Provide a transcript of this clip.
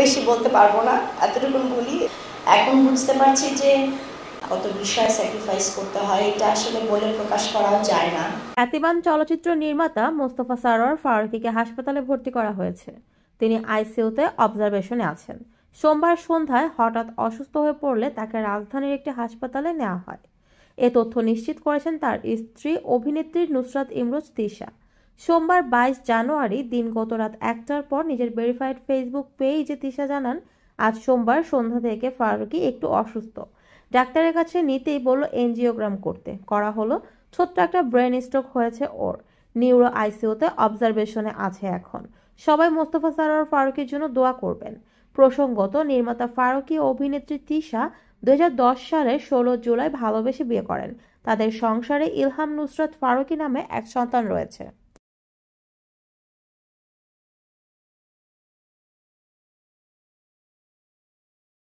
বেশি বলতে পারবো না এতটুকু বলি এখন বুঝতে পারছি যে কত বিষয় স্যাক্রিফাইস করতে হয় এটা আসলে বলে প্রকাশ করাও যায় না খ্যাতিমান চলচ্চিত্র নির্মাতা মোস্তফা সারোয়ার ফারুকিকে হাসপাতালে ভর্তি করা হয়েছে তিনি আইসিইউতে অবজারভেশনে আছেন সোমবার সন্ধ্যায় হঠাৎ অসুস্থ হয়ে পড়লে তাকে রাজধানীর একটি হাসপাতালে নেওয়া হয় এ তথ্য নিশ্চিত করেছেন তার স্ত্রী অভিনেত্রী নুসরাত ইমরোজ তিশা সোমবার বাইশ জানুয়ারি দিন গত রাত একটার পর নিজের ভেরিফাইড ফেসবুক পেজে তিশা জানান আজ সোমবার সন্ধ্যা থেকে ফারুকি একটু অসুস্থ ডাক্তারের কাছে নিতেই বলল এনজিওগ্রাম করতে করা হলো ছোট্ট একটা ব্রেন স্ট্রোক হয়েছে ওর নিউরো আইসিউতে অবজারভেশনে আছে এখন সবাই মোস্তফা সারোয়ার ফারুকের জন্য দোয়া করবেন প্রসঙ্গত নির্মাতা ফারুকি অভিনেত্রী তিশা দু সালে ষোলো জুলাই ভালোবেসে বিয়ে করেন তাদের সংসারে ইলহাম নুসরত ফারুকি নামে এক সন্তান রয়েছে